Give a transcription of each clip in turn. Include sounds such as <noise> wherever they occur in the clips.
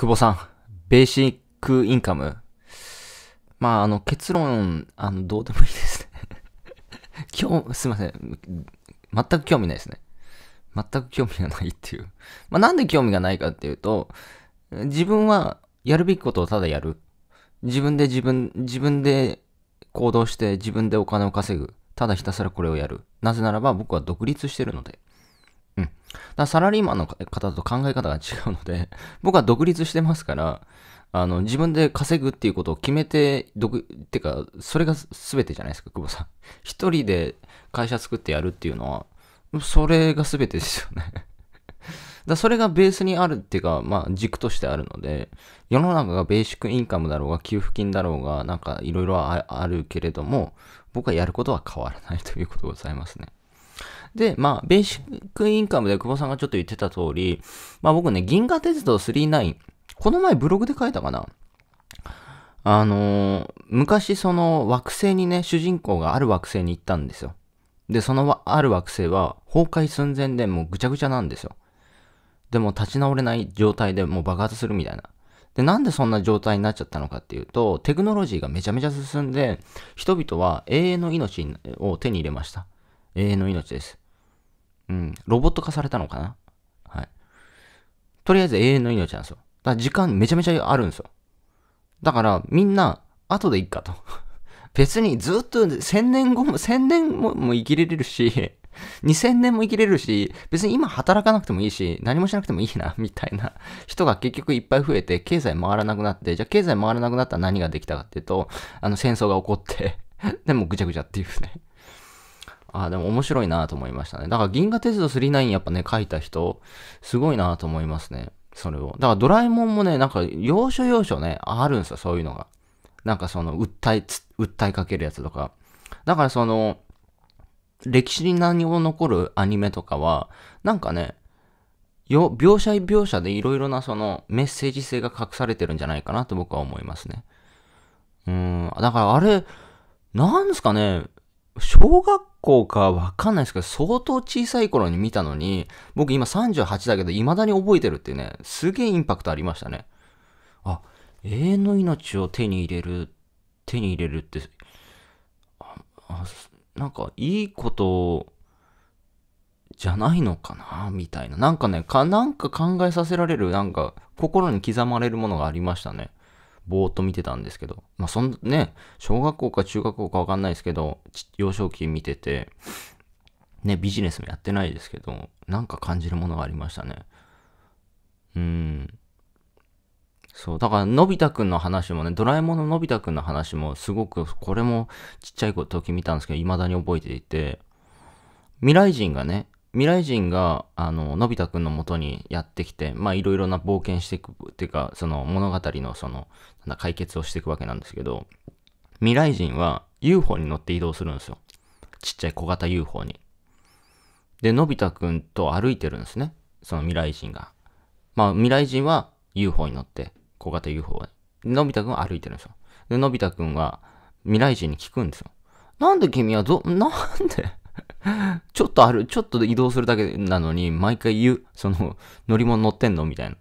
久保さん、ベーシックインカム。まあ、あの、結論、あの、どうでもいいですね。今 <laughs> 日、すいません。全く興味ないですね。全く興味がないっていう。まあ、なんで興味がないかっていうと、自分はやるべきことをただやる。自分で自分、自分で行動して自分でお金を稼ぐ。ただひたすらこれをやる。なぜならば僕は独立してるので。だサラリーマンの方と考え方が違うので、<laughs> 僕は独立してますから、あの、自分で稼ぐっていうことを決めて、独、ってか、それが全てじゃないですか、久保さん。<laughs> 一人で会社作ってやるっていうのは、それが全てですよね <laughs> だそれがベースにあるっていうか、まあ軸としてあるので、世の中がベーシックインカムだろうが、給付金だろうが、なんかいろいろあるけれども、僕はやることは変わらないということでございますね。で、まあ、ベーシックインカムで久保さんがちょっと言ってた通り、まあ僕ね、銀河鉄道39、この前ブログで書いたかなあのー、昔その惑星にね、主人公がある惑星に行ったんですよ。で、そのある惑星は崩壊寸前でもうぐちゃぐちゃなんですよ。でも立ち直れない状態でもう爆発するみたいな。で、なんでそんな状態になっちゃったのかっていうと、テクノロジーがめちゃめちゃ進んで、人々は永遠の命を手に入れました。永遠の命です。うん、ロボット化されたのかなはい。とりあえず永遠の命なんですよ。だから時間めちゃめちゃあるんですよ。だからみんな、後でいっかと。<laughs> 別にずっと1000年後も、1000年もも生きれるし、2000 <laughs> 年も生きれるし、別に今働かなくてもいいし、何もしなくてもいいな、<laughs> みたいな人が結局いっぱい増えて、経済回らなくなって、じゃあ経済回らなくなったら何ができたかっていうと、あの戦争が起こってでもぐちゃぐちゃっていうねあ、でも面白いなと思いましたね。だから銀河鉄道999やっぱね、書いた人、すごいなと思いますね。それを。だからドラえもんもね、なんか要所要所ね、あるんですよ、そういうのが。なんかその、訴え、訴えかけるやつとか。だからその、歴史に何も残るアニメとかは、なんかね、よ、描写描写でいろいろなそのメッセージ性が隠されてるんじゃないかなと僕は思いますね。うん、だからあれ、なんですかね、小学校かわかんないですけど、相当小さい頃に見たのに、僕今38だけど、未だに覚えてるってね、すげえインパクトありましたね。あ、永遠の命を手に入れる、手に入れるって、あなんかいいことじゃないのかな、みたいな。なんかね、か、なんか考えさせられる、なんか心に刻まれるものがありましたね。ぼーっと見てたんですけど、まあ、そんね、小学校か中学校かわかんないですけど、幼少期見てて、ね、ビジネスもやってないですけど、なんか感じるものがありましたね。うん。そう、だから、のび太くんの話もね、ドラえもんののび太くんの話も、すごく、これもちっちゃい時見たんですけど、未だに覚えていて、未来人がね、未来人が、あの、のび太くんのもとにやってきて、まあ、いろいろな冒険していく、っていうか、その物語のその、なん解決をしていくわけなんですけど、未来人は UFO に乗って移動するんですよ。ちっちゃい小型 UFO に。で、のび太くんと歩いてるんですね。その未来人が。まあ、未来人は UFO に乗って、小型 UFO で。のび太くんは歩いてるんですよ。で、のび太くんは未来人に聞くんですよ。なんで君はど、なんで <laughs> ちょっとある、ちょっと移動するだけなのに、毎回言う、その、乗り物乗ってんのみたいな。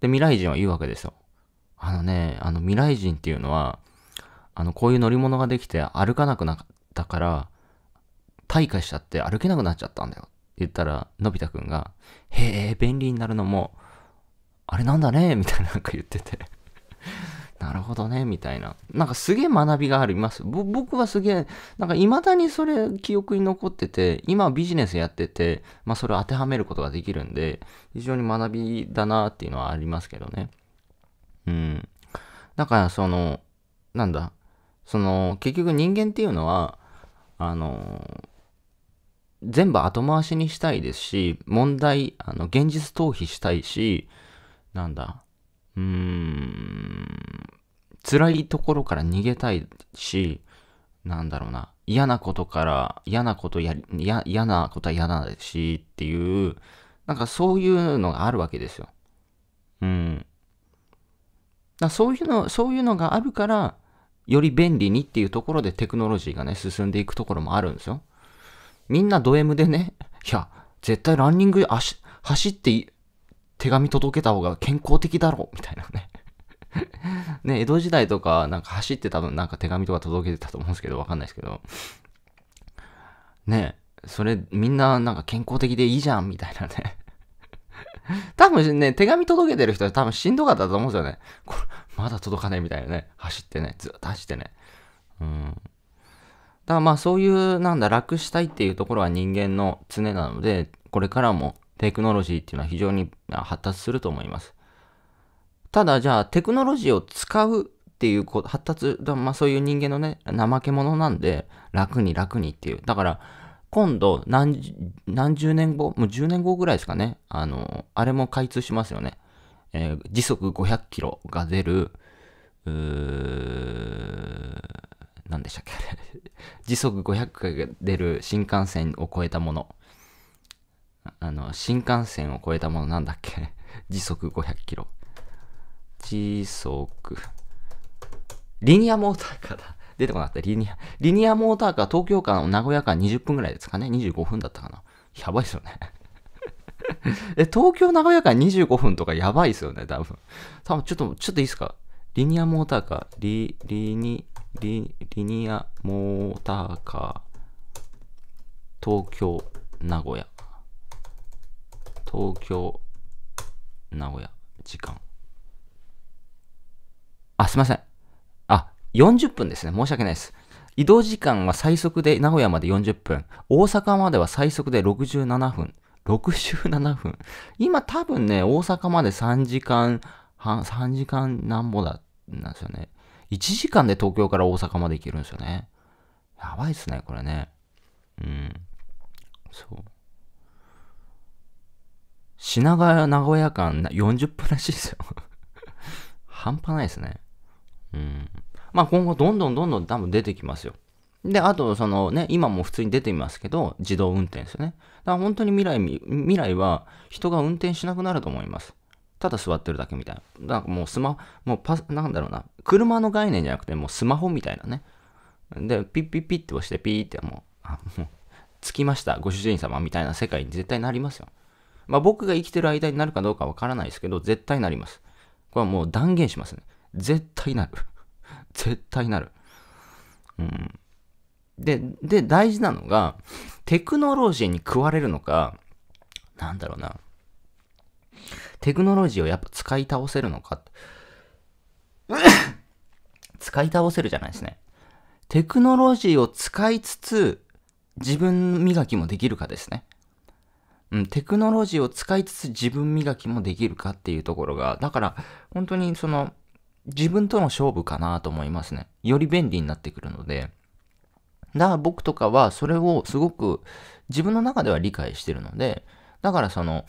で、未来人は言うわけですよ。あのね、あの未来人っていうのは、あの、こういう乗り物ができて歩かなくなったから、退化しちゃって歩けなくなっちゃったんだよ。って言ったら、のび太くんが、へえ、便利になるのも、あれなんだね、みたいななんか言っててなるほどね、みたいな。なんかすげえ学びがあります。僕はすげえ、なんか未だにそれ記憶に残ってて、今ビジネスやってて、まあそれを当てはめることができるんで、非常に学びだなっていうのはありますけどね。うん。だからその、なんだ、その、結局人間っていうのは、あの、全部後回しにしたいですし、問題、あの、現実逃避したいし、なんだ、うーん、辛いところから逃げたいし、なんだろうな、嫌なことから、嫌なことやり、や嫌なことは嫌だしっていう、なんかそういうのがあるわけですよ。うん。だそういうの、そういうのがあるから、より便利にっていうところでテクノロジーがね、進んでいくところもあるんですよ。みんなド M でね、いや、絶対ランニング足、走って手紙届けた方が健康的だろうみたいなねね、江戸時代とか、なんか走って多分なんか手紙とか届けてたと思うんですけど、わかんないですけど。ね、それみんななんか健康的でいいじゃんみたいなね多分ね、手紙届けてる人は多分しんどかったと思うんですよね。これ、まだ届かねえみたいなね。走ってね、ずっと走ってね。うん。だからまあそういう、なんだ、楽したいっていうところは人間の常なので、これからもテクノロジーっていうのは非常に発達すると思います。ただじゃあテクノロジーを使うっていう発達、まあ、そういう人間のね、怠け者なんで楽に楽にっていう。だから今度何十年後、もう10年後ぐらいですかね、あの、あれも開通しますよね。えー、時速500キロが出る、う何でしたっけ <laughs> 時速500が出る新幹線を超えたもの。あの、新幹線を超えたものなんだっけ <laughs> 時速500キロ。時速。リニアモーターカーだ。<laughs> 出てこなかった。リニア、リニアモーターカー、東京間、名古屋間20分ぐらいですかね。25分だったかな。やばいですよね <laughs> え、東京名古屋間25分とかやばいですよね、多分。多分ちょっと、ちょっといいですか。リニアモーターカー、リ、リニ、リ、リニアモーターカー、東京、名古屋。東京、名古屋、時間。あ、すいません。あ、40分ですね。申し訳ないです。移動時間は最速で名古屋まで40分、大阪までは最速で67分。67分。今多分ね、大阪まで3時間半、3時間なんぼだ、なんですよね。1時間で東京から大阪まで行けるんですよね。やばいっすね、これね。うん。そう。品川名古屋間40分らしいですよ <laughs> 半端ないですね。うん。まあ今後どんどんどんどん多分出てきますよ。で、あと、そのね、今も普通に出てみますけど、自動運転ですよね。だから本当に未来、未来は人が運転しなくなると思います。ただ座ってるだけみたいな。なんかもうスマ、もうパス、なんだろうな。車の概念じゃなくて、もうスマホみたいなね。で、ピッピッピッって押して、ピーってもう、あ、もう、着きました、ご主人様みたいな世界に絶対なりますよ。まあ、僕が生きてる間になるかどうかわからないですけど、絶対なります。これはもう断言しますね。絶対なる。<laughs> 絶対なる。うん。で、で、大事なのが、テクノロジーに食われるのか、なんだろうな。テクノロジーをやっぱ使い倒せるのか。<coughs> 使い倒せるじゃないですね。テクノロジーを使いつつ、自分磨きもできるかですね。うん、テクノロジーを使いつつ自分磨きもできるかっていうところが、だから本当にその自分との勝負かなと思いますね。より便利になってくるので。だから僕とかはそれをすごく自分の中では理解してるので、だからその、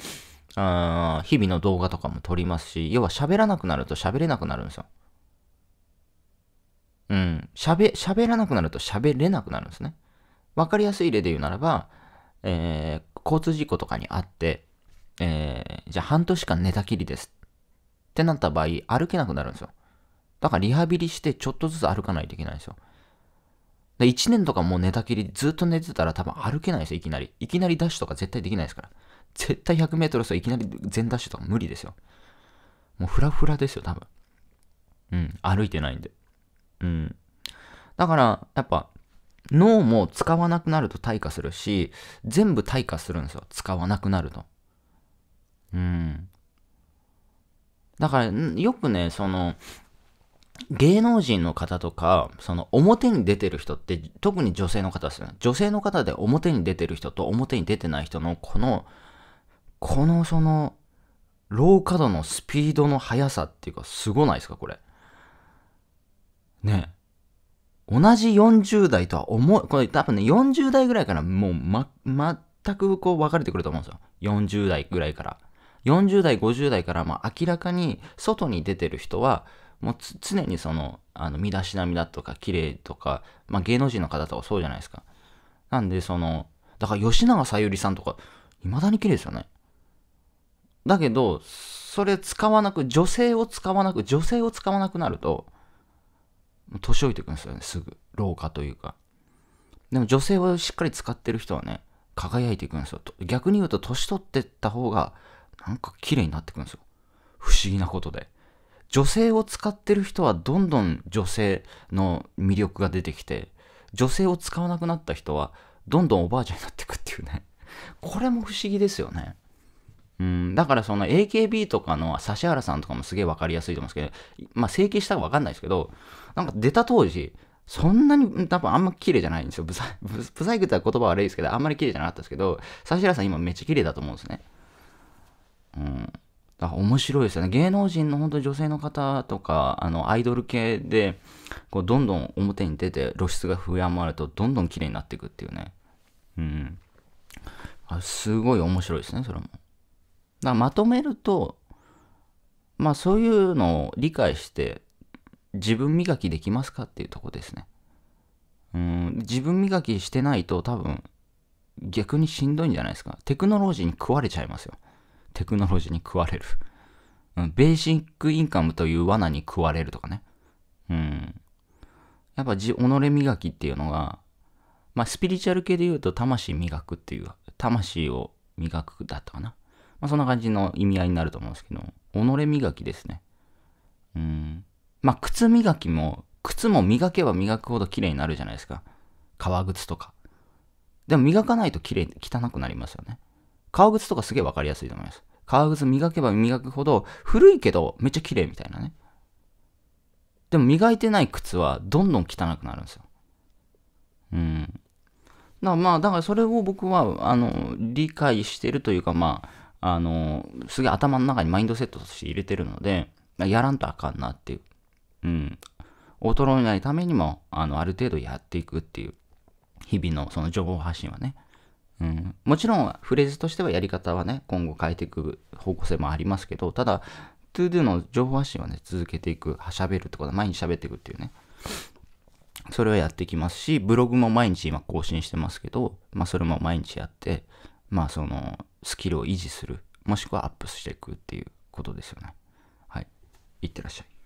あ日々の動画とかも撮りますし、要は喋らなくなると喋れなくなるんですよ。うん。喋、喋らなくなると喋れなくなるんですね。わかりやすい例で言うならば、えー、交通事故とかにあって、えー、じゃあ半年間寝たきりですってなった場合、歩けなくなるんですよ。だからリハビリしてちょっとずつ歩かないといけないんですよ。で、1年とかもう寝たきりずっと寝てたら多分歩けないですよ、いきなり。いきなりダッシュとか絶対できないですから。絶対100メートル走いきなり全ダッシュとか無理ですよ。もうフラフラですよ、多分。うん、歩いてないんで。うん。だから、やっぱ、脳も使わなくなると退化するし、全部退化するんですよ。使わなくなると。うん。だから、よくね、その、芸能人の方とか、その表に出てる人って、特に女性の方ですよね。女性の方で表に出てる人と表に出てない人の、この、このその、老化度のスピードの速さっていうか、すごないですか、これ。ね。同じ40代とは思う、これ多分ね、40代ぐらいからもうま、全くこう分かれてくると思うんですよ。40代ぐらいから。40代、50代からまあ明らかに外に出てる人は、もう常にその、あの、身だしなみだとか、綺麗とか、まあ芸能人の方とかそうじゃないですか。なんでその、だから吉永さゆりさんとか、未だに綺麗ですよね。だけど、それ使わなく、女性を使わなく、女性を使わなくなると、年老いていくんですよね、すぐ。老化というか。でも女性をしっかり使ってる人はね、輝いていくんですよ。逆に言うと、年取ってった方が、なんか綺麗になってくんですよ。不思議なことで。女性を使ってる人は、どんどん女性の魅力が出てきて、女性を使わなくなった人は、どんどんおばあちゃんになっていくっていうね。これも不思議ですよね。うん、だからその AKB とかの指原さんとかもすげえわかりやすいと思うんですけど、まあ整形したかわかんないですけど、なんか出た当時、そんなに多分あんま綺麗じゃないんですよ。ブサブサイクって言葉悪いですけど、あんまり綺麗じゃなかったですけど、指原さん今めっちゃ綺麗だと思うんですね。うん。だ面白いですよね。芸能人の本当に女性の方とか、あの、アイドル系で、こう、どんどん表に出て露出が増やまると、どんどん綺麗になっていくっていうね。うん。あすごい面白いですね、それも。だまとめると、まあそういうのを理解して自分磨きできますかっていうとこですね。うん、自分磨きしてないと多分逆にしんどいんじゃないですか。テクノロジーに食われちゃいますよ。テクノロジーに食われる。ベーシックインカムという罠に食われるとかね。うん。やっぱ自、己磨きっていうのが、まあスピリチュアル系で言うと魂磨くっていう、魂を磨くだったかな。まあ、そんな感じの意味合いになると思うんですけど、己磨きですね。うん。まあ、靴磨きも、靴も磨けば磨くほど綺麗になるじゃないですか。革靴とか。でも磨かないと綺麗、汚くなりますよね。革靴とかすげえわかりやすいと思います。革靴磨けば磨くほど、古いけどめっちゃ綺麗みたいなね。でも磨いてない靴はどんどん汚くなるんですよ。うん。だからまあ、だからそれを僕は、あの、理解してるというか、まあ、あの、すげえ頭の中にマインドセットとして入れてるので、やらんとあかんなっていう。うん。衰えないためにも、あの、ある程度やっていくっていう。日々のその情報発信はね。うん、もちろんフレーズとしてはやり方はね、今後変えていく方向性もありますけど、ただ、todo の情報発信はね、続けていく、喋しゃべるってことは毎日喋っていくっていうね。それはやっていきますし、ブログも毎日今更新してますけど、まあそれも毎日やって、まあそのスキルを維持する、もしくはアップしていくっていうことですよね。はい。いってらっしゃい。